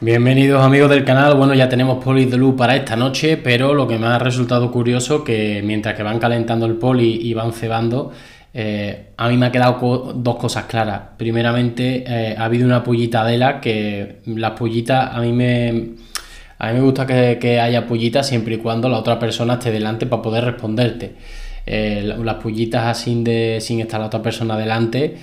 Bienvenidos amigos del canal, bueno ya tenemos polis de luz para esta noche, pero lo que me ha resultado curioso que mientras que van calentando el poli y van cebando, eh, a mí me ha quedado dos cosas claras. Primeramente eh, ha habido una la que las pollitas a mí me... A mí me gusta que, haya pollitas siempre y cuando la otra persona esté delante para poder responderte. Eh, las pollitas así de, sin estar la otra persona delante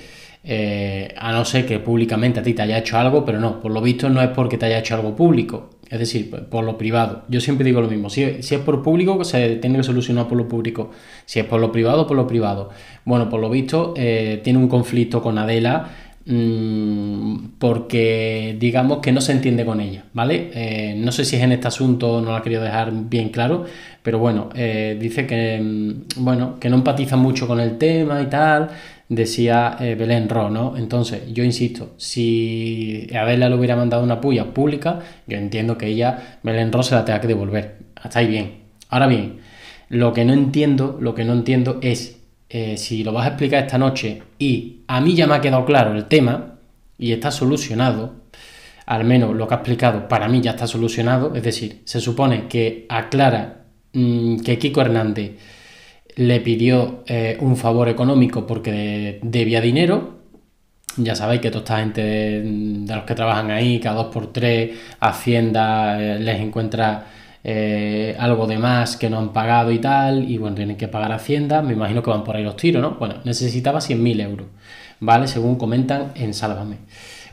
eh, a no ser que públicamente a ti te haya hecho algo, pero no, por lo visto no es porque te haya hecho algo público, es decir, por lo privado. Yo siempre digo lo mismo, si, es por público, pues, se tiene que solucionar por lo público, si es por lo privado, por lo privado. Bueno, por lo visto eh, tiene un conflicto con Adela mm, porque digamos que no se entiende con ella, ¿vale? Eh, no sé si es en este asunto, no la ha querido dejar bien claro, pero bueno, dice que, mm, bueno, que no empatiza mucho con el tema y tal, decía eh, Belén Ro, ¿no? Entonces, yo insisto, si Adela le hubiera mandado una puya pública, yo entiendo que ella, Belén Ro, se la tenga que devolver. Hasta ahí bien. Ahora bien, lo que no entiendo, lo que no entiendo es eh, si lo vas a explicar esta noche y a mí ya me ha quedado claro el tema y está solucionado, al menos lo que ha explicado para mí ya está solucionado, es decir, se supone que aclara mm, que Kiko Hernández le pidió eh, un favor económico porque debía dinero. Ya sabéis que toda esta gente de, los que trabajan ahí, cada dos por tres, Hacienda eh, les encuentra eh, algo de más que no han pagado y tal, y bueno, tienen que pagar Hacienda, me imagino que van por ahí los tiros, ¿no? Bueno, necesitaba 100.000 euros, ¿vale? Según comentan en Sálvame.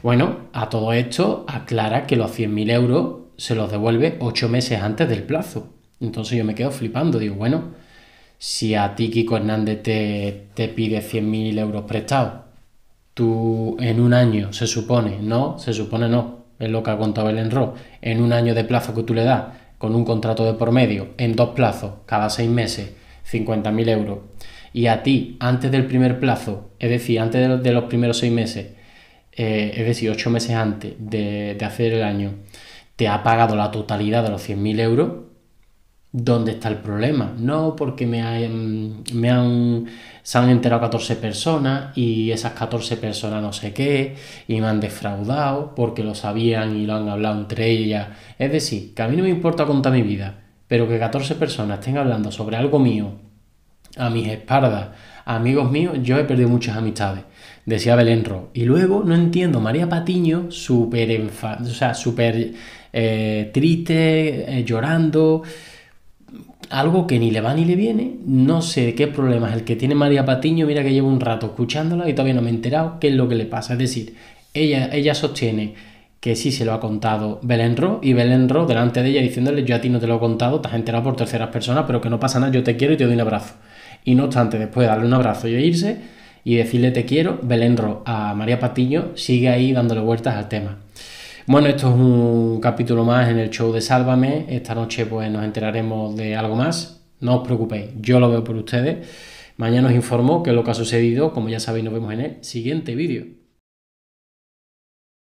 Bueno, a todo esto aclara que los 100.000 euros se los devuelve ocho meses antes del plazo. Entonces yo me quedo flipando, digo, bueno, si a ti Kiko Hernández te, pide 100.000 euros prestados, tú en un año, se supone, no, se supone no, es lo que ha contado el enro en un año de plazo que tú le das, con un contrato de por medio, en dos plazos, cada seis meses, 50.000 euros, y a ti antes del primer plazo, es decir, antes de los, primeros seis meses, eh, es decir, ocho meses antes de, de hacer el año, te ha pagado la totalidad de los 100.000 euros, dónde está el problema. No porque me, han, em, me han, se han enterado 14 personas y esas 14 personas no sé qué y me han defraudado porque lo sabían y lo han hablado entre ellas. Es decir, que a mí no me importa contar mi vida, pero que 14 personas estén hablando sobre algo mío a mis espaldas, amigos míos, yo he perdido muchas amistades. Decía Belén Ro. Y luego no entiendo, María Patiño, súper o sea, súper eh, triste, eh, llorando, algo que ni le va ni le viene, no sé qué problema es el que tiene María Patiño, mira que llevo un rato escuchándola y todavía no me he enterado qué es lo que le pasa. Es decir, ella, ella sostiene que sí se lo ha contado Belén Ro y Belén Ro delante de ella diciéndole yo a ti no te lo he contado, te has enterado por terceras personas, pero que no pasa nada, yo te quiero y te doy un abrazo. Y no obstante, después de darle un abrazo y irse y decirle te quiero, Belén Ro a María Patiño sigue ahí dándole vueltas al tema. Bueno, esto es un capítulo más en el show de Sálvame. Esta noche pues nos enteraremos de algo más. No os preocupéis, yo lo veo por ustedes. Mañana os informo que es lo que ha sucedido. Como ya sabéis, nos vemos en el siguiente vídeo.